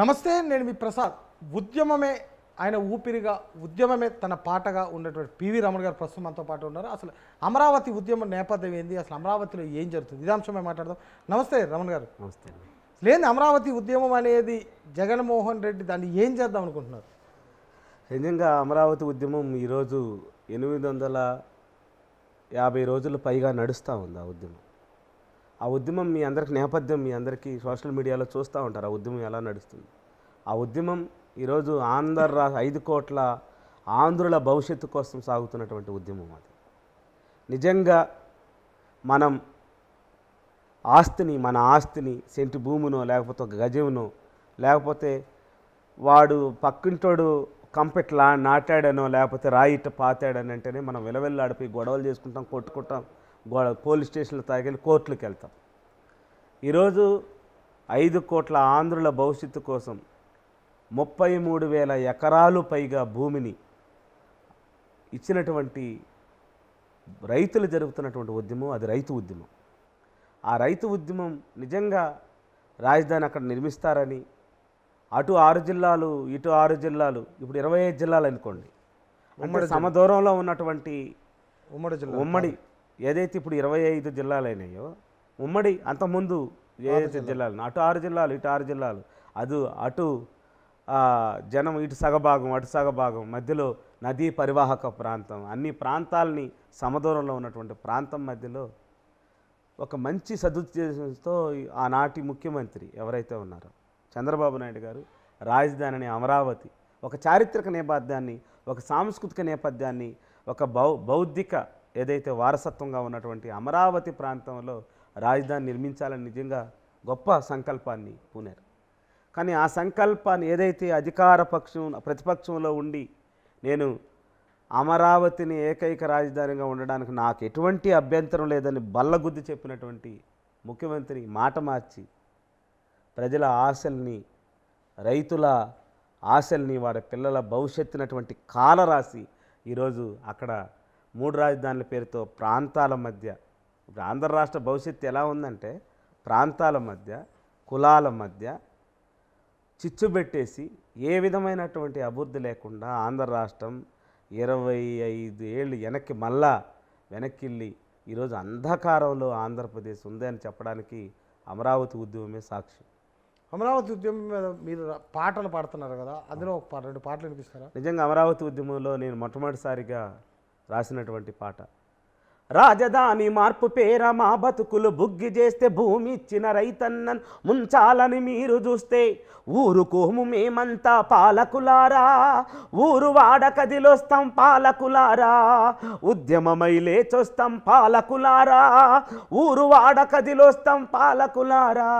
నమస్తే నేను మీ ప్రసాద్ ఉద్యమమే ఆయన ఊపిరిగా ఉద్యమమే తన పాటగా ఉన్నటువంటి పివి రమణ గారు ప్రస్తుతం మనతో పాటు ఉన్నారు అసలు అమరావతి ఉద్యమం నేపథ్యం ఏంది అసలు అమరావతిలో ఏం జరుగుతుంది విధాంశమే మాట్లాడదాం నమస్తే రమణ గారు నమస్తే లేని అమరావతి ఉద్యమం అనేది జగన్మోహన్ రెడ్డి దాన్ని ఏం చేద్దాం అనుకుంటున్నారు నిజంగా అమరావతి ఉద్యమం ఈరోజు ఎనిమిది వందల యాభై రోజులు పైగా నడుస్తూ ఉంది ఆ ఉద్యమం ఆ ఉద్యమం మీ అందరికి నేపథ్యం మీ అందరికీ సోషల్ మీడియాలో చూస్తూ ఉంటారు ఆ ఉద్యమం ఎలా నడుస్తుంది ఆ ఉద్యమం ఈరోజు ఆంధ్ర ఐదు కోట్ల ఆంధ్రుల భవిష్యత్తు కోసం సాగుతున్నటువంటి ఉద్యమం అది నిజంగా మనం ఆస్తిని మన ఆస్తిని సెంటు భూమునో లేకపోతే ఒక గజమునో లేకపోతే వాడు పక్కింటోడు కంపెట్లా నాటాడనో లేకపోతే రాయిట పాతాడని అంటేనే మనం విలవెల్లాడిపోయి గొడవలు చేసుకుంటాం కొట్టుకుంటాం గోడ పోలీస్ స్టేషన్లో తాగేళ్ళి కోర్టులకు వెళ్తాం ఈరోజు ఐదు కోట్ల ఆంధ్రుల భవిష్యత్తు కోసం ముప్పై మూడు వేల ఎకరాలు పైగా భూమిని ఇచ్చినటువంటి రైతులు జరుగుతున్నటువంటి ఉద్యమం అది రైతు ఉద్యమం ఆ రైతు ఉద్యమం నిజంగా రాజధాని అక్కడ నిర్మిస్తారని అటు ఆరు జిల్లాలు ఇటు ఆరు జిల్లాలు ఇప్పుడు ఇరవై ఐదు జిల్లాలు అనుకోండి సమదూరంలో ఉన్నటువంటి ఉమ్మడి ఉమ్మడి ఏదైతే ఇప్పుడు ఇరవై ఐదు జిల్లాలైనాయో ఉమ్మడి అంతకుముందు ఏదైతే జిల్లాలు అటు ఆరు జిల్లాలు ఇటు ఆరు జిల్లాలు అది అటు జనం ఇటు సగభాగం అటు సగభాగం మధ్యలో నదీ పరివాహక ప్రాంతం అన్ని ప్రాంతాలని సమదూరంలో ఉన్నటువంటి ప్రాంతం మధ్యలో ఒక మంచి సదుద్దేశంతో ఆనాటి ముఖ్యమంత్రి ఎవరైతే ఉన్నారో చంద్రబాబు నాయుడు గారు రాజధానిని అమరావతి ఒక చారిత్రక నేపథ్యాన్ని ఒక సాంస్కృతిక నేపథ్యాన్ని ఒక బౌ బౌద్ధిక ఏదైతే వారసత్వంగా ఉన్నటువంటి అమరావతి ప్రాంతంలో రాజధాని నిర్మించాలని నిజంగా గొప్ప సంకల్పాన్ని పూనారు కానీ ఆ సంకల్పాన్ని ఏదైతే అధికార పక్షం ప్రతిపక్షంలో ఉండి నేను అమరావతిని ఏకైక రాజధానిగా ఉండడానికి నాకు ఎటువంటి అభ్యంతరం లేదని బల్లగుద్ది చెప్పినటువంటి ముఖ్యమంత్రి మాట మార్చి ప్రజల ఆశల్ని రైతుల ఆశల్ని వాడి పిల్లల భవిష్యత్తునటువంటి రాసి ఈరోజు అక్కడ మూడు రాజధానుల పేరుతో ప్రాంతాల మధ్య ఇప్పుడు ఆంధ్ర రాష్ట్ర భవిష్యత్తు ఎలా ఉందంటే ప్రాంతాల మధ్య కులాల మధ్య చిచ్చు పెట్టేసి ఏ విధమైనటువంటి అభివృద్ధి లేకుండా ఆంధ్ర రాష్ట్రం ఇరవై ఐదు ఏళ్ళు వెనక్కి మళ్ళా వెనక్కిళ్ళి ఈరోజు అంధకారంలో ఆంధ్రప్రదేశ్ ఉంది అని చెప్పడానికి అమరావతి ఉద్యమమే సాక్షి అమరావతి ఉద్యమం మీద మీరు పాటలు పాడుతున్నారు కదా అందులో ఒక రెండు పాటలు వినిపిస్తారా నిజంగా అమరావతి ఉద్యమంలో నేను మొట్టమొదటిసారిగా రాసినటువంటి పాట రాజధాని మార్పు పేర మా బతుకులు బుగ్గి చేస్తే భూమి ఇచ్చిన రైతన్నన్ ముంచాలని మీరు చూస్తే ఊరు కోము మేమంతా పాలకులారా ఊరు వాడకదిలొస్తాం పాలకులారా ఉద్యమమై లేచొస్తాం పాలకులారా ఊరు వాడకదిలొస్తాం పాలకులారా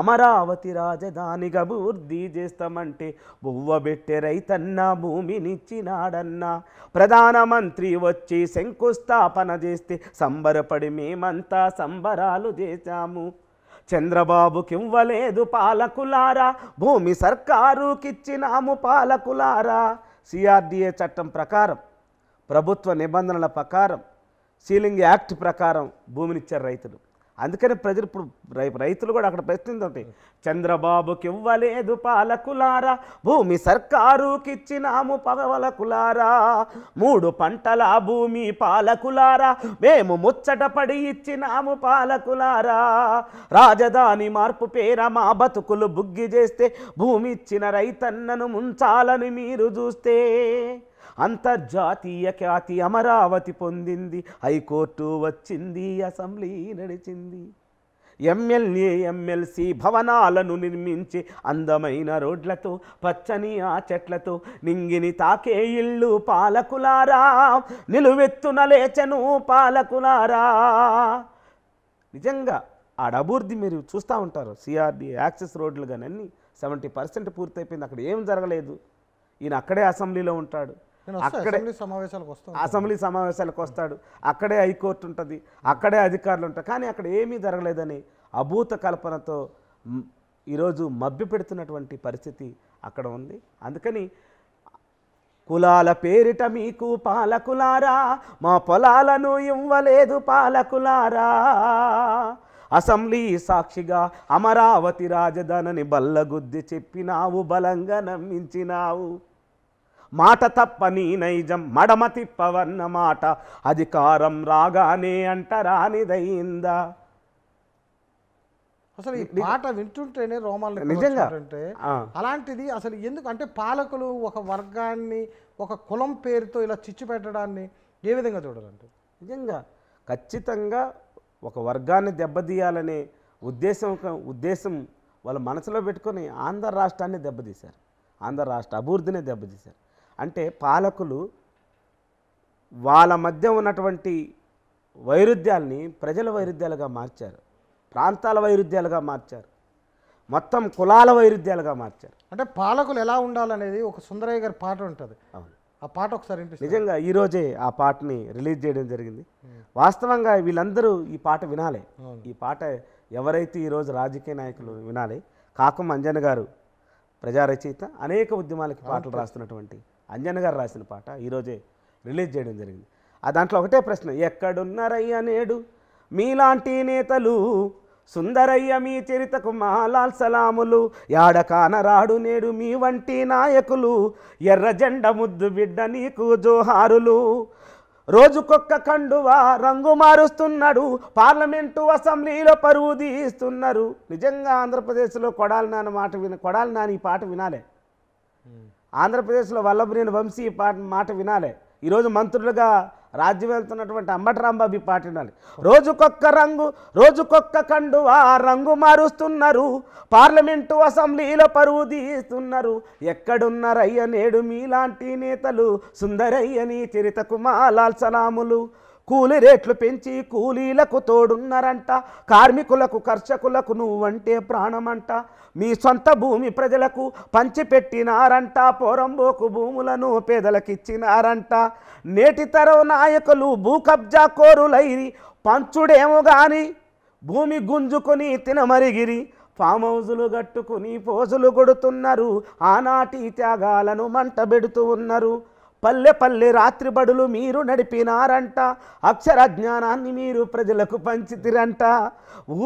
అమరావతి రాజధానిగా అభివృద్ధి చేస్తామంటే బువ్వబెట్టే రైతన్న భూమినిచ్చినాడన్న ప్రధానమంత్రి వచ్చి శంకుస్థాపన చేస్తే సంబరపడి మేమంతా సంబరాలు చేశాము చంద్రబాబుకివ్వలేదు పాలకులారా భూమి సర్కారుకిచ్చినాము పాలకులారా సిఆర్డిఏ చట్టం ప్రకారం ప్రభుత్వ నిబంధనల ప్రకారం సీలింగ్ యాక్ట్ ప్రకారం భూమినిచ్చారు రైతులు అందుకని ప్రజలు ఇప్పుడు రైతులు కూడా అక్కడ ప్రశ్నలు ఉంటాయి చంద్రబాబుకి ఇవ్వలేదు పాలకులారా భూమి సర్కారుకిచ్చినాము పగవలకులారా మూడు పంటల భూమి పాలకులారా మేము ముచ్చట పడి ఇచ్చినాము పాలకులారా రాజధాని మార్పు పేర మా బతుకులు బుగ్గి చేస్తే భూమి ఇచ్చిన రైతన్నను ముంచాలని మీరు చూస్తే అంతర్జాతీయ ఖ్యాతి అమరావతి పొందింది హైకోర్టు వచ్చింది అసెంబ్లీ నడిచింది ఎమ్మెల్యే ఎమ్మెల్సీ భవనాలను నిర్మించి అందమైన రోడ్లతో పచ్చని ఆ చెట్లతో నింగిని తాకే ఇళ్ళు పాలకులారా నిలువెత్తున లేచను పాలకులారా నిజంగా ఆ డబూర్ది మీరు చూస్తూ ఉంటారు సిఆర్డి యాక్సెస్ రోడ్లు కానీ అన్నీ సెవెంటీ పర్సెంట్ పూర్తయిపోయింది అక్కడ ఏం జరగలేదు ఈయన అక్కడే అసెంబ్లీలో ఉంటాడు అక్కడే సమావేశాలకు వస్తాడు అసెంబ్లీ సమావేశాలకు వస్తాడు అక్కడే హైకోర్టు ఉంటుంది అక్కడే అధికారులు ఉంటారు కానీ అక్కడ ఏమీ జరగలేదని అభూత కల్పనతో ఈరోజు మభ్య పెడుతున్నటువంటి పరిస్థితి అక్కడ ఉంది అందుకని కులాల పేరిట మీకు పాలకులారా మా పొలాలను ఇవ్వలేదు పాలకులారా అసెంబ్లీ సాక్షిగా అమరావతి రాజధానిని బల్లగుద్ది చెప్పినావు బలంగా నమ్మించినావు మాట తప్పని నైజం మడమ తిప్పవన్న మాట అధికారం రాగానే అంటరానిదయిందా అసలు ఈ పాట వింటుంటేనే రోమాలు నిజంగా అలాంటిది అసలు ఎందుకు అంటే పాలకులు ఒక వర్గాన్ని ఒక కులం పేరుతో ఇలా చిచ్చు పెట్టడాన్ని ఏ విధంగా చూడాలంటే నిజంగా ఖచ్చితంగా ఒక వర్గాన్ని దెబ్బతీయాలనే ఉద్దేశం ఉద్దేశం వాళ్ళ మనసులో పెట్టుకొని ఆంధ్ర రాష్ట్రాన్ని దెబ్బతీశారు ఆంధ్ర రాష్ట్ర అభివృద్ధిని దెబ్బతీశారు అంటే పాలకులు వాళ్ళ మధ్య ఉన్నటువంటి వైరుధ్యాల్ని ప్రజల వైరుధ్యాలుగా మార్చారు ప్రాంతాల వైరుధ్యాలుగా మార్చారు మొత్తం కులాల వైరుధ్యాలుగా మార్చారు అంటే పాలకులు ఎలా ఉండాలనేది ఒక సుందరయ్య గారి పాట ఉంటుంది అవును ఆ పాట ఒకసారి నిజంగా ఈరోజే ఆ పాటని రిలీజ్ చేయడం జరిగింది వాస్తవంగా వీళ్ళందరూ ఈ పాట వినాలి ఈ పాట ఎవరైతే ఈరోజు రాజకీయ నాయకులు వినాలి కాకం అంజన్ గారు ప్రజారచయిత అనేక ఉద్యమాలకి పాటలు రాస్తున్నటువంటి అంజన గారు రాసిన పాట ఈరోజే రిలీజ్ చేయడం జరిగింది ఆ దాంట్లో ఒకటే ప్రశ్న ఎక్కడున్నారయ్య నేడు మీలాంటి నేతలు సుందరయ్య మీ చరితకు మాలాల్ సలాములు యాడకానరాడు నేడు మీ వంటి నాయకులు ఎర్ర జెండ ముద్దు బిడ్డ నీకు జోహారులు రోజుకొక్క కండువా రంగు మారుస్తున్నాడు పార్లమెంటు అసెంబ్లీలో పరువు తీస్తున్నారు నిజంగా ఆంధ్రప్రదేశ్లో కొడాలి నాన్న మాట విన కొడాలి నాని ఈ పాట వినాలే ఆంధ్రప్రదేశ్లో వల్లభనేని వంశీ పాట మాట వినాలి ఈరోజు మంత్రులుగా రాజ్యం వెళ్తున్నటువంటి అంబటరాంబాబు ఈ పాట వినాలి రోజుకొక్క రంగు రోజుకొక్క కండు ఆ రంగు మారుస్తున్నారు పార్లమెంటు అసెంబ్లీలో పరువు తీస్తున్నారు ఎక్కడున్నారయ్య నేడు మీలాంటి నేతలు సుందరయ్య నీ లాల్ సలాములు కూలి రేట్లు పెంచి కూలీలకు తోడున్నారంట కార్మికులకు కర్షకులకు నువ్వంటే ప్రాణమంట మీ సొంత భూమి ప్రజలకు పంచిపెట్టినారంట పోరంబోకు భూములను పేదలకిచ్చినారంట నేటి తరం నాయకులు భూ కబ్జా కోరులైరి పంచుడేమో గాని భూమి గుంజుకొని తినమరిగిరి ఫామ్ హౌజులు కట్టుకుని పోజులు కొడుతున్నారు ఆనాటి త్యాగాలను మంటబెడుతూ ఉన్నారు పల్లె పల్లె రాత్రి బడులు మీరు నడిపినారంట అక్షర జ్ఞానాన్ని మీరు ప్రజలకు పంచితిరంట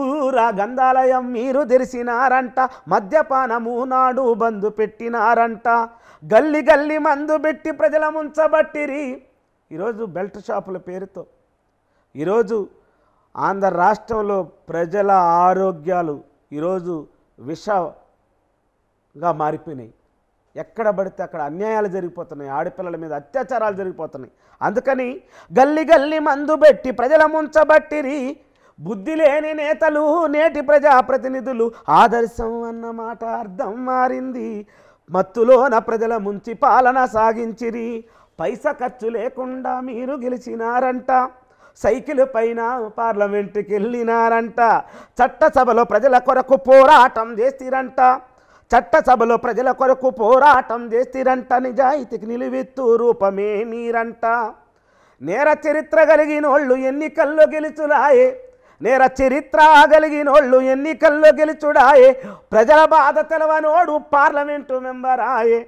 ఊర గంధాలయం మీరు తెరిసినారంట మద్యపానము నాడు బంధు పెట్టినారంట గల్లి గల్లి మందు పెట్టి ప్రజల ముంచబట్టిరి ఈరోజు బెల్ట్ షాపుల పేరుతో ఈరోజు ఆంధ్ర రాష్ట్రంలో ప్రజల ఆరోగ్యాలు ఈరోజు విషగా మారిపోయినాయి ఎక్కడ పడితే అక్కడ అన్యాయాలు జరిగిపోతున్నాయి ఆడపిల్లల మీద అత్యాచారాలు జరిగిపోతున్నాయి అందుకని గల్లి గల్లి మందు పెట్టి ప్రజల ముంచబట్టిరి బుద్ధి లేని నేతలు నేటి ప్రజాప్రతినిధులు ఆదర్శం అన్న మాట అర్థం మారింది మత్తులోన ప్రజల ముంచి పాలన సాగించిరి పైస ఖర్చు లేకుండా మీరు గెలిచినారంట సైకిల్ పైన పార్లమెంటుకి వెళ్ళినారంట చట్టసభలో ప్రజల కొరకు పోరాటం చేస్తారంట చట్టసభలో ప్రజల కొరకు పోరాటం చేస్తారంట నిజాయితీకి నిలువెత్తు రూపమే మీరంట నేర చరిత్ర వాళ్ళు ఎన్నికల్లో గెలుచులాయే నేర చరిత్ర కలిగినోళ్ళు ఎన్నికల్లో గెలుచుడాయే ప్రజల బాధ తెలవనోడు పార్లమెంటు మెంబర్ ఆయే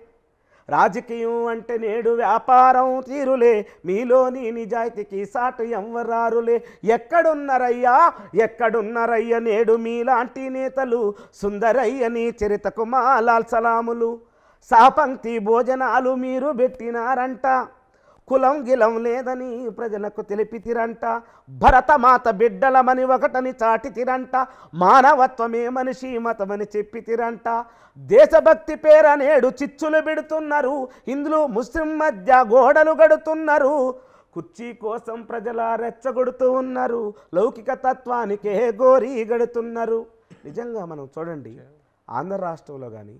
రాజకీయం అంటే నేడు వ్యాపారం తీరులే మీలోని నిజాయితీకి సాటు ఎవ్వరారులే ఎక్కడున్నరయ్యా ఎక్కడున్నరయ్య నేడు మీలాంటి నేతలు సుందరయ్యని చరితకు మాలాల్ సలాములు సాపంక్తి భోజనాలు మీరు పెట్టినారంట కులం గిలం లేదని ప్రజలకు తెలిపితిరంట భరతమాత బిడ్డలమని ఒకటని చాటితిరంట మానవత్వమే మనిషి మతమని చెప్పితిరంట దేశభక్తి పేర నేడు చిచ్చులు పెడుతున్నారు హిందులు ముస్లిం మధ్య గోడలు గడుతున్నారు కుర్చీ కోసం ప్రజల రెచ్చగొడుతూ ఉన్నారు లౌకిక తత్వానికే గోరీ గడుతున్నారు నిజంగా మనం చూడండి ఆంధ్ర రాష్ట్రంలో కానీ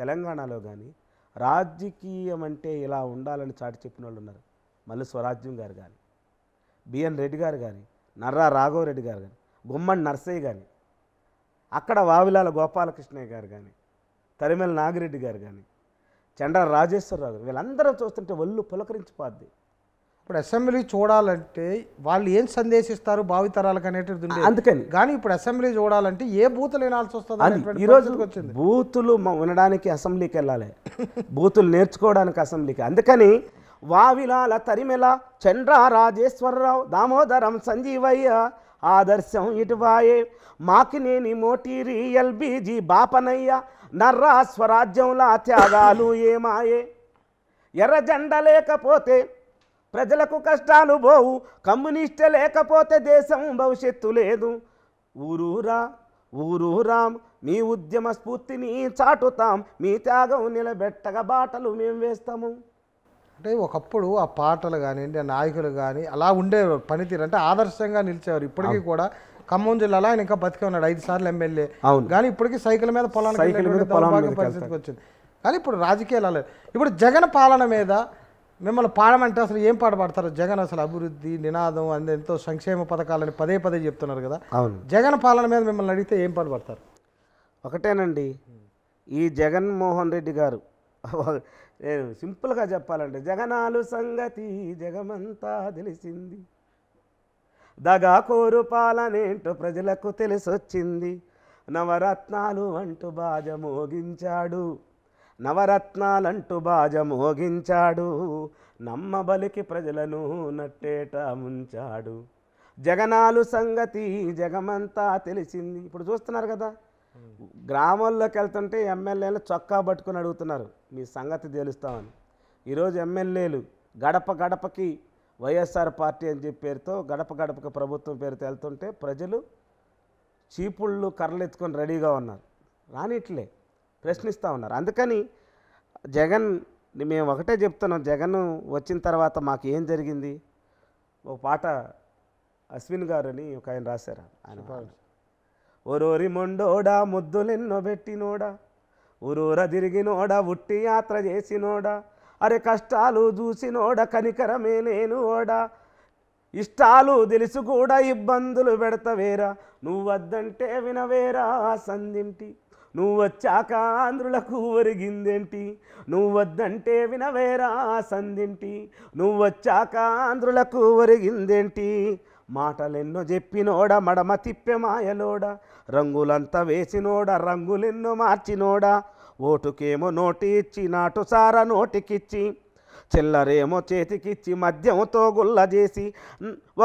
తెలంగాణలో కానీ రాజకీయం అంటే ఇలా ఉండాలని చాటి చెప్పిన వాళ్ళు ఉన్నారు మళ్ళీ స్వరాజ్యం గారు కానీ బిఎన్ రెడ్డి గారు కానీ నర్రా రాఘవరెడ్డి గారు కానీ గుమ్మడి నర్సయ్య కానీ అక్కడ వావిలాల గోపాలకృష్ణయ్య గారు కానీ తరిమెల నాగిరెడ్డి గారు కానీ చండ్ర రాజేశ్వరరావు గారు వీళ్ళందరూ చూస్తుంటే ఒళ్ళు పులకరించిపోద్ది ఇప్పుడు అసెంబ్లీ చూడాలంటే వాళ్ళు ఏం సందేశిస్తారు భావితరాలకు అనేటిది అందుకని కానీ ఇప్పుడు అసెంబ్లీ చూడాలంటే ఏ బూతులు వినాల్సి వస్తుంది ఈ రోజు వచ్చింది బూతులు వినడానికి అసెంబ్లీకి వెళ్ళాలి బూతులు నేర్చుకోవడానికి అసెంబ్లీకి అందుకని వావిలాల తరిమెల రాజేశ్వరరావు దామోదరం సంజీవయ్య ఆదర్శం ఇటువాయే మాకినేని మోటీరి ఎల్బీజీ బాపనయ్య నర్రా స్వరాజ్యంలా త్యాగాలు ఏమాయే ఎర్ర జెండ లేకపోతే ప్రజలకు కష్టాలు పోవు కమ్యూనిస్ట్ లేకపోతే దేశం భవిష్యత్తు లేదు ఊరూరా ఊరూరాం మీ ఉద్యమ స్ఫూర్తిని చాటుతాం మీ త్యాగం నిలబెట్టగా బాటలు మేము వేస్తాము అంటే ఒకప్పుడు ఆ పాటలు కానివ్వండి ఆ నాయకులు కానీ అలా ఉండేవారు పనితీరు అంటే ఆదర్శంగా నిలిచేవారు ఇప్పటికీ కూడా ఖమ్మం జిల్లాలో ఆయన ఇంకా బతికే ఉన్నాడు ఐదు సార్లు ఎమ్మెల్యే కానీ ఇప్పటికీ సైకిల్ మీద పొలానికి పరిస్థితికి వచ్చింది కానీ ఇప్పుడు రాజకీయాలు అలా ఇప్పుడు జగన్ పాలన మీద మిమ్మల్ని పాడమంటే అసలు ఏం పాట పాడతారు జగన్ అసలు అభివృద్ధి నినాదం అండ్ ఎంతో సంక్షేమ పథకాలని పదే పదే చెప్తున్నారు కదా జగన్ పాలన మీద మిమ్మల్ని అడిగితే ఏం పాట పాడతారు ఒకటేనండి ఈ జగన్మోహన్ రెడ్డి గారు నేను సింపుల్గా చెప్పాలంటే జగనాలు సంగతి జగమంతా తెలిసింది దగాకోరు పాలనేంటో ప్రజలకు తెలిసొచ్చింది నవరత్నాలు అంటూ బాజ మోగించాడు నవరత్నాలంటూ బాజ మోగించాడు నమ్మ బలికి ప్రజలను నట్టేట ముంచాడు జగనాలు సంగతి జగమంతా తెలిసింది ఇప్పుడు చూస్తున్నారు కదా గ్రామాల్లోకి వెళ్తుంటే ఎమ్మెల్యేలు చొక్కా పట్టుకుని అడుగుతున్నారు మీ సంగతి తెలుస్తామని ఈరోజు ఎమ్మెల్యేలు గడప గడపకి వైఎస్ఆర్ పార్టీ అని చెప్పి పేరుతో గడప గడపకి ప్రభుత్వం పేరుతో వెళ్తుంటే ప్రజలు చీపుళ్ళు కర్రలు ఎత్తుకొని రెడీగా ఉన్నారు రానిట్లే ప్రశ్నిస్తూ ఉన్నారు అందుకని జగన్ మేము ఒకటే చెప్తున్నాం జగన్ వచ్చిన తర్వాత మాకు ఏం జరిగింది ఒక పాట అశ్విన్ గారు అని ఒక ఆయన రాశారు ఆయన ఒరోరి మొండోడా ముద్దులెన్నో పెట్టినోడా ఊరూర తిరిగినోడా ఉట్టి యాత్ర చేసినోడా అరే కష్టాలు చూసినోడ కనికరమే నేను ఓడా ఇష్టాలు తెలుసు కూడా ఇబ్బందులు పెడతవేరా నువ్వద్దంటే వినవేరా సందింటి నువ్వొచ్చాక ఆంధ్రులకు ఒరిగిందేంటి నువ్వొద్దంటే వినవేరా సందింటి నువ్వొచ్చాక ఆంధ్రులకు ఒరిగిందేంటి మాటలెన్నో చెప్పినోడ మడమ తిప్పె మాయలోడా రంగులంతా వేసినోడ రంగులెన్నో మార్చినోడా ఓటుకేమో నోటి ఇచ్చి నాటు సారా నోటికిచ్చి చిల్లరేమో చేతికిచ్చి మద్యంతో గుల్ల చేసి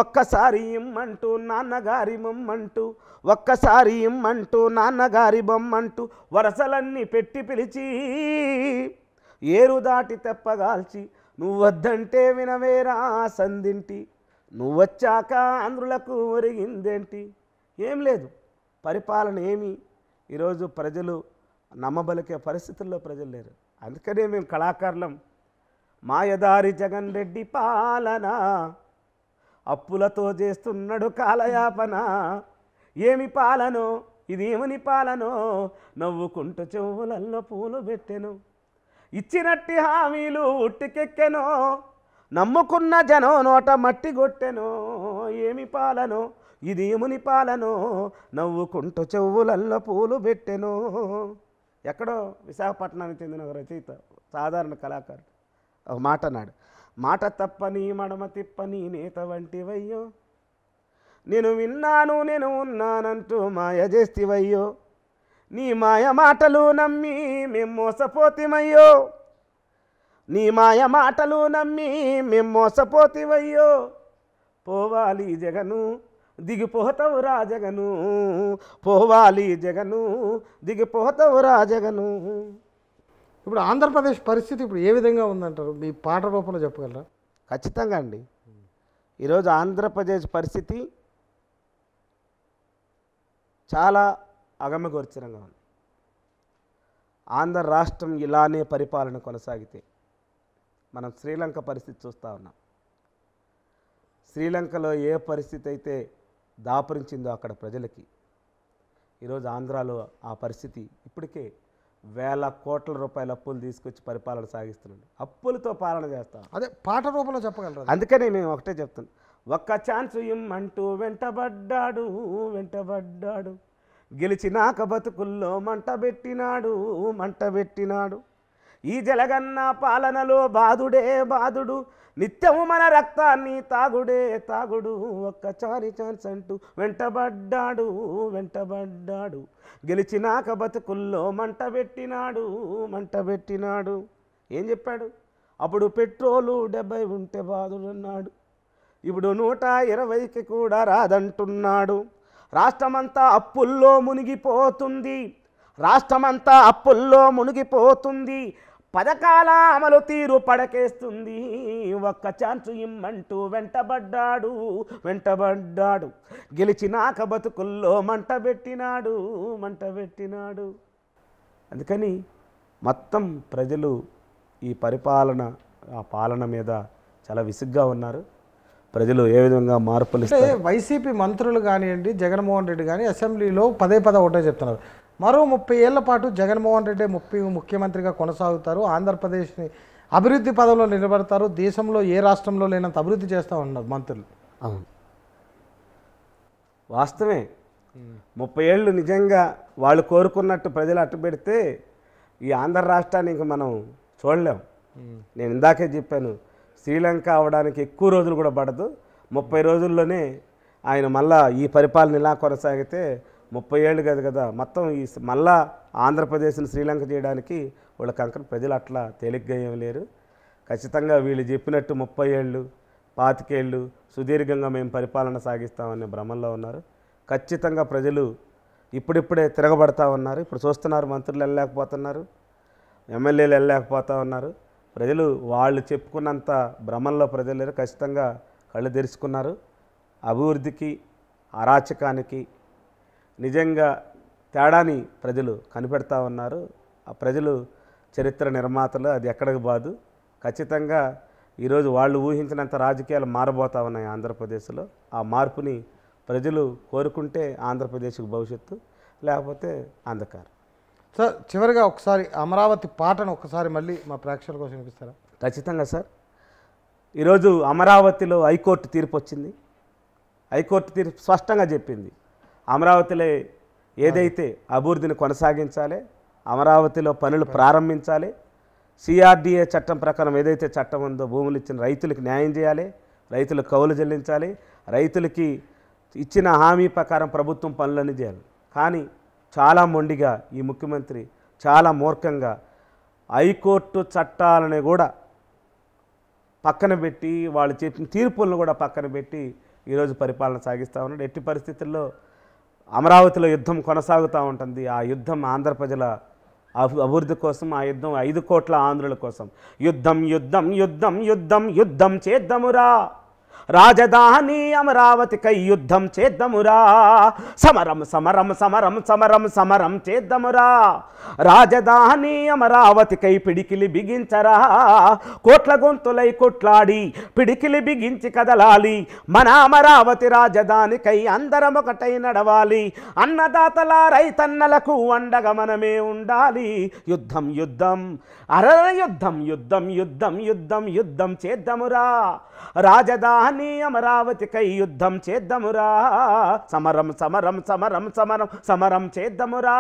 ఒక్కసారి ఇమ్మంటూ నాన్నగారి బొమ్మంటూ ఒక్కసారి ఇమ్మంటూ నాన్నగారి బొమ్మంటూ వరసలన్నీ పెట్టి పిలిచి ఏరు దాటి తెప్పగాల్చి నువ్వొద్దంటే వినవేరా సందింటి నువ్వొచ్చాక ఆంధ్రులకు ఒరిగిందేంటి ఏం లేదు పరిపాలన ఏమి ఈరోజు ప్రజలు నమ్మబలికే పరిస్థితుల్లో ప్రజలు లేరు అందుకనే మేము కళాకారులం మాయదారి జగన్ రెడ్డి పాలన అప్పులతో చేస్తున్నాడు కాలయాపన ఏమి పాలనో ఇదేమని పాలనో నవ్వుకుంటూ చెవులల్లో పూలు పెట్టెను ఇచ్చినట్టి హామీలు ఉట్టుకెక్కెనో నమ్ముకున్న జనం నోట మట్టి కొట్టెను ఏమి పాలనో ఇది ముని పాలను నవ్వుకుంటూ చెవులల్లో పూలు పెట్టెను ఎక్కడో విశాఖపట్నానికి చెందిన ఒక రచయిత సాధారణ కళాకారుడు ఒక మాట నాడు మాట తప్పని మడమ తిప్పని నేత వంటివయ్యో నేను విన్నాను నేను ఉన్నానంటూ మాయ చేస్తివయ్యో నీ మాయ మాటలు నమ్మి మేం మోసపోతిమయ్యో నీ మాయ మాటలు నమ్మి మేం మోసపోతివయ్యో పోవాలి జగను దిగిపోతావు రా జగను పోవాలి జగను దిగిపోతావు రా జగను ఇప్పుడు ఆంధ్రప్రదేశ్ పరిస్థితి ఇప్పుడు ఏ విధంగా ఉందంటారు మీ పాట రూపంలో చెప్పగలరా ఖచ్చితంగా అండి ఈరోజు ఆంధ్రప్రదేశ్ పరిస్థితి చాలా అగమగోర్చనంగా ఉంది ఆంధ్ర రాష్ట్రం ఇలానే పరిపాలన కొనసాగితే మనం శ్రీలంక పరిస్థితి చూస్తూ ఉన్నాం శ్రీలంకలో ఏ పరిస్థితి అయితే దాపరించిందో అక్కడ ప్రజలకి ఈరోజు ఆంధ్రాలో ఆ పరిస్థితి ఇప్పటికే వేల కోట్ల రూపాయల అప్పులు తీసుకొచ్చి పరిపాలన సాగిస్తున్నాడు అప్పులతో పాలన చేస్తాం అదే పాట రూపంలో చెప్పగలరు అందుకనే మేము ఒకటే చెప్తాను ఒక్క ఛాన్స్ ఇమ్మంటూ వెంటబడ్డాడు వెంటబడ్డాడు గెలిచినాక బతుకుల్లో మంట పెట్టినాడు మంట పెట్టినాడు ఈ జలగన్న పాలనలో బాధుడే బాధుడు నిత్యము మన రక్తాన్ని తాగుడే తాగుడు ఒక్కచారి ఛాన్స్ అంటూ వెంటబడ్డాడు వెంటబడ్డాడు గెలిచినాక బతుకుల్లో మంట పెట్టినాడు మంట పెట్టినాడు ఏం చెప్పాడు అప్పుడు పెట్రోలు డెబ్బై ఉంటే బాధుడున్నాడు ఇప్పుడు నూట ఇరవైకి కూడా రాదంటున్నాడు రాష్ట్రమంతా అప్పుల్లో మునిగిపోతుంది రాష్ట్రమంతా అప్పుల్లో మునిగిపోతుంది పథకాల అమలు తీరు పడకేస్తుంది ఒక్క ఛాన్స్ ఇమ్మంటూ వెంటబడ్డాడు వెంటబడ్డాడు గెలిచినాక బతుకుల్లో మంట పెట్టినాడు మంట పెట్టినాడు అందుకని మొత్తం ప్రజలు ఈ పరిపాలన ఆ పాలన మీద చాలా విసుగ్గా ఉన్నారు ప్రజలు ఏ విధంగా మార్పులు వైసీపీ మంత్రులు కానివ్వండి జగన్మోహన్ రెడ్డి కానీ అసెంబ్లీలో పదే పదే ఒకటే చెప్తున్నారు మరో ముప్పై ఏళ్ల పాటు జగన్మోహన్ రెడ్డి ముప్పై ముఖ్యమంత్రిగా కొనసాగుతారు ఆంధ్రప్రదేశ్ని అభివృద్ధి పదంలో నిలబడతారు దేశంలో ఏ రాష్ట్రంలో లేనంత అభివృద్ధి చేస్తూ ఉన్నారు మంత్రులు అవును వాస్తవే ముప్పై ఏళ్ళు నిజంగా వాళ్ళు కోరుకున్నట్టు ప్రజలు అట్టు పెడితే ఈ ఆంధ్ర రాష్ట్రానికి మనం చూడలేం నేను ఇందాకే చెప్పాను శ్రీలంక అవడానికి ఎక్కువ రోజులు కూడా పడదు ముప్పై రోజుల్లోనే ఆయన మళ్ళా ఈ పరిపాలన ఇలా కొనసాగితే ముప్పై ఏళ్ళు కాదు కదా మొత్తం ఈ మళ్ళా ఆంధ్రప్రదేశ్ని శ్రీలంక చేయడానికి వాళ్ళ కంకర ప్రజలు అట్లా తేలిగ్గా ఏం లేరు ఖచ్చితంగా వీళ్ళు చెప్పినట్టు ముప్పై ఏళ్ళు పాతికేళ్ళు సుదీర్ఘంగా మేము పరిపాలన సాగిస్తామనే భ్రమంలో ఉన్నారు ఖచ్చితంగా ప్రజలు ఇప్పుడిప్పుడే తిరగబడతా ఉన్నారు ఇప్పుడు చూస్తున్నారు మంత్రులు వెళ్ళలేకపోతున్నారు ఎమ్మెల్యేలు వెళ్ళలేకపోతా ఉన్నారు ప్రజలు వాళ్ళు చెప్పుకున్నంత భ్రమంలో ప్రజలు ఖచ్చితంగా కళ్ళు తెరుచుకున్నారు అభివృద్ధికి అరాచకానికి నిజంగా తేడాని ప్రజలు కనిపెడతా ఉన్నారు ఆ ప్రజలు చరిత్ర నిర్మాతలు అది ఎక్కడికి బాదు ఖచ్చితంగా ఈరోజు వాళ్ళు ఊహించినంత రాజకీయాలు మారబోతా ఉన్నాయి ఆంధ్రప్రదేశ్లో ఆ మార్పుని ప్రజలు కోరుకుంటే ఆంధ్రప్రదేశ్కి భవిష్యత్తు లేకపోతే అంధకారం సార్ చివరిగా ఒకసారి అమరావతి పాటను ఒకసారి మళ్ళీ మా ప్రేక్షకుల కోసం వినిపిస్తారా ఖచ్చితంగా సార్ ఈరోజు అమరావతిలో హైకోర్టు తీర్పు వచ్చింది హైకోర్టు తీర్పు స్పష్టంగా చెప్పింది అమరావతిలో ఏదైతే అభివృద్ధిని కొనసాగించాలి అమరావతిలో పనులు ప్రారంభించాలి సిఆర్డీఏ చట్టం ప్రకారం ఏదైతే చట్టం ఉందో భూములు ఇచ్చిన రైతులకు న్యాయం చేయాలి రైతులకు కౌలు చెల్లించాలి రైతులకి ఇచ్చిన హామీ ప్రకారం ప్రభుత్వం పనులన్నీ చేయాలి కానీ చాలా మొండిగా ఈ ముఖ్యమంత్రి చాలా మూర్ఖంగా హైకోర్టు చట్టాలని కూడా పక్కన పెట్టి వాళ్ళు చెప్పిన తీర్పులను కూడా పక్కన పెట్టి ఈరోజు పరిపాలన సాగిస్తూ ఉన్నాడు ఎట్టి పరిస్థితుల్లో అమరావతిలో యుద్ధం కొనసాగుతూ ఉంటుంది ఆ యుద్ధం ఆంధ్ర ప్రజల అభివృద్ధి కోసం ఆ యుద్ధం ఐదు కోట్ల ఆంధ్రుల కోసం యుద్ధం యుద్ధం యుద్ధం యుద్ధం యుద్ధం చేద్దమురా రాజధాని కై యుద్ధం చేద్దమురా సమరం సమరం సమరం సమరం సమరం చేద్దమురా రాజధాని కై పిడికిలి బిగించరా కోట్ల గొంతులై కొట్లాడి పిడికిలి బిగించి కదలాలి మన అమరావతి రాజధానికై అందరం ఒకటై నడవాలి అన్నదాతల రైతన్నలకు అండగ మనమే ఉండాలి యుద్ధం యుద్ధం అర యుద్ధం యుద్ధం యుద్ధం యుద్ధం యుద్ధం చేద్దమురా రాజధాని కానీ అమరావతికై యుద్ధం చేద్దమురా సమరం సమరం సమరం సమరం సమరం చేద్దమురా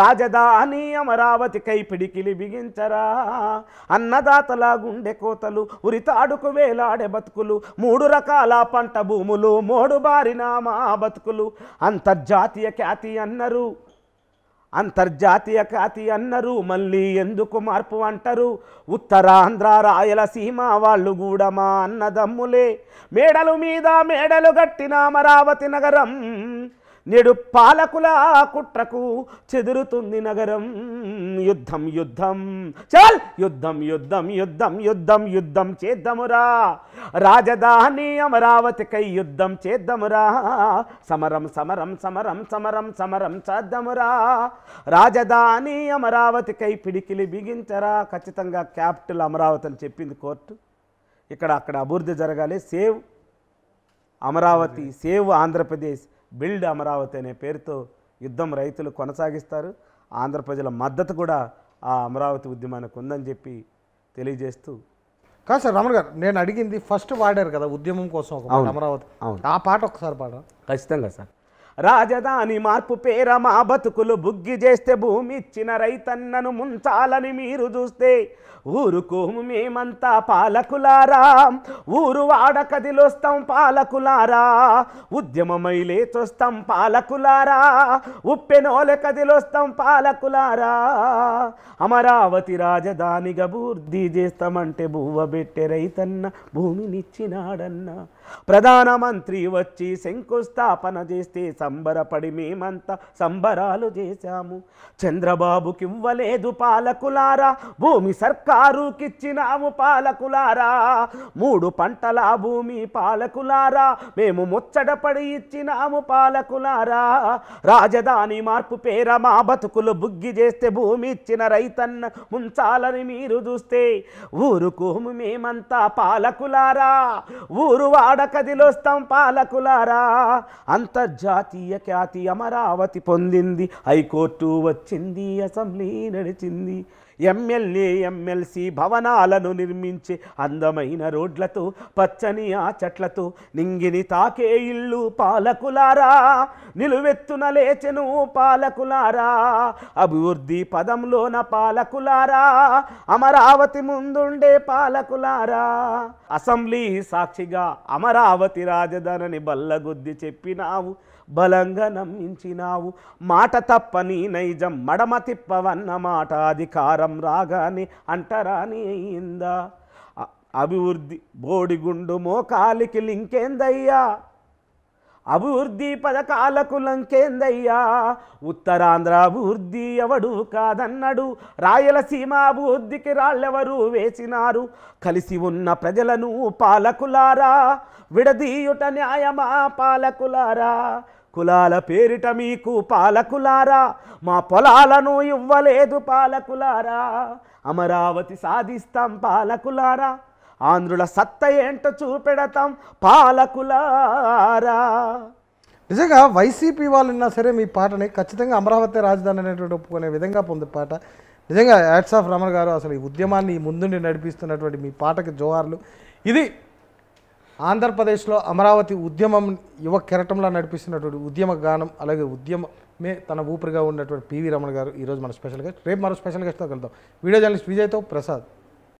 రాజధాని అమరావతికై పిడికిలి బిగించరా అన్నదాతల గుండె కోతలు ఉరితాడుకు వేలాడే బతుకులు మూడు రకాల పంట భూములు మోడు బారిన మా బతుకులు అంతర్జాతీయ ఖ్యాతి అన్నారు అంతర్జాతీయ ఖాతి అన్నారు మళ్ళీ ఎందుకు మార్పు అంటారు ఉత్తరాంధ్ర రాయలసీమ వాళ్ళు కూడా మా అన్నదమ్ములే మేడలు మీద మేడలు కట్టిన అమరావతి నగరం నేడు పాలకుల కుట్రకు చెదురుతుంది నగరం యుద్ధం యుద్ధం చాల్ యుద్ధం యుద్ధం యుద్ధం యుద్ధం యుద్ధం చేద్దామురా రాజధాని అమరావతికై యుద్ధం చేద్దామురా సమరం సమరం సమరం సమరం సమరం చేద్దామురా రాజధాని అమరావతికై పిడికిలి బిగించరా ఖచ్చితంగా క్యాపిటల్ అమరావతి అని చెప్పింది కోర్టు ఇక్కడ అక్కడ అభివృద్ధి జరగాలి save Amaravati save Andhra Pradesh build Amaravati అనే పేరుతో యుద్ధం రైతులు కొనసాగిస్తారు ఆంధ్ర ప్రజల మద్దతు కూడా ఆ అమరావతి ఉద్యమానికి ఉందని చెప్పి తెలియజేస్తూ కాదు సార్ రమణ గారు నేను అడిగింది ఫస్ట్ వాడారు కదా ఉద్యమం కోసం అమరావతి ఆ పాట ఒకసారి పాడ ఖచ్చితంగా సార్ రాజధాని మార్పు పేర మా బతుకులు బుగ్గి చేస్తే భూమి ఇచ్చిన రైతన్నను ముంచాలని మీరు చూస్తే ఊరుకు మేమంతా పాలకులారా ఊరు వాడకదిలోస్తాం పాలకులారా ఉద్యమమైలే చూస్తాం పాలకులారా ఉప్పెనోల కదిలొస్తాం పాలకులారా అమరావతి రాజధానిగా బూర్ది చేస్తామంటే భూవ పెట్టే రైతన్న భూమినిచ్చినాడన్నా ప్రధానమంత్రి వచ్చి శంకుస్థాపన చేస్తే సంబరపడి మేమంతా సంబరాలు చేశాము చంద్రబాబుకి ఇవ్వలేదు పాలకులారా భూమి సర్కారుకిచ్చినాము పాలకులారా మూడు పంటల భూమి పాలకులారా మేము ముచ్చటపడి ఇచ్చినాము పాలకులారా రాజధాని మార్పు పేర మా బతుకులు బుగ్గి చేస్తే భూమి ఇచ్చిన రైతన్న ముంచాలని మీరు చూస్తే ఊరుకు మేమంతా పాలకులారా ఊరు వాడ పడకదిలో పాలకులారా అంతర్జాతీయ ఖ్యాతి అమరావతి పొందింది హైకోర్టు వచ్చింది అసెంబ్లీ నడిచింది ఎమ్మెల్యే ఎమ్మెల్సీ భవనాలను నిర్మించే అందమైన రోడ్లతో పచ్చని ఆ చెట్లతో నింగిని తాకే ఇల్లు పాలకులారా నిలువెత్తున లేచెను పాలకులారా అభివృద్ధి పదంలోన పాలకులారా అమరావతి ముందుండే పాలకులారా అసెంబ్లీ సాక్షిగా అమరావతి రాజధానిని బల్లగొద్ది చెప్పినావు బలంగా నమ్మించినావు మాట తప్పని నైజం మడమ తిప్పవన్న మాట అధికారం రాగానే అంటరాని అయిందా అభివృద్ధి బోడిగుండు మోకాలికి లింకేందయ్యా అభివృద్ధి పథకాలకు లంకేందయ్యా ఉత్తరాంధ్ర అభివృద్ధి ఎవడు కాదన్నడు రాయలసీమ అభివృద్ధికి రాళ్ళెవరు వేసినారు కలిసి ఉన్న ప్రజలను పాలకులారా విడదీయుట న్యాయమా పాలకులారా కులాల పేరిట మీకు పాలకులారా మా పొలాలను ఇవ్వలేదు పాలకులారా అమరావతి సాధిస్తాం పాలకులారా ఆంధ్రుల సత్త ఏంటో చూపెడతాం పాలకులారా నిజంగా వైసీపీ వాళ్ళు ఉన్నా సరే మీ పాటని ఖచ్చితంగా అమరావతి రాజధాని అనేటువంటి ఒప్పుకునే విధంగా పొంది పాట నిజంగా యాడ్స్ ఆఫ్ రమణ గారు అసలు ఈ ఉద్యమాన్ని ముందుండి నడిపిస్తున్నటువంటి మీ పాటకి జోహార్లు ఇది ఆంధ్రప్రదేశ్లో అమరావతి ఉద్యమం యువ కెరటంలా నడిపిస్తున్నటువంటి ఉద్యమ గానం అలాగే ఉద్యమమే తన ఊపిరిగా ఉన్నటువంటి పివి రమణ గారు ఈరోజు మన స్పెషల్ గెస్ట్ రేపు మరో స్పెషల్ గెస్ట్తో కలుద్దాం వీడియో జర్నలిస్ట్ విజయ్తో ప్రసాద్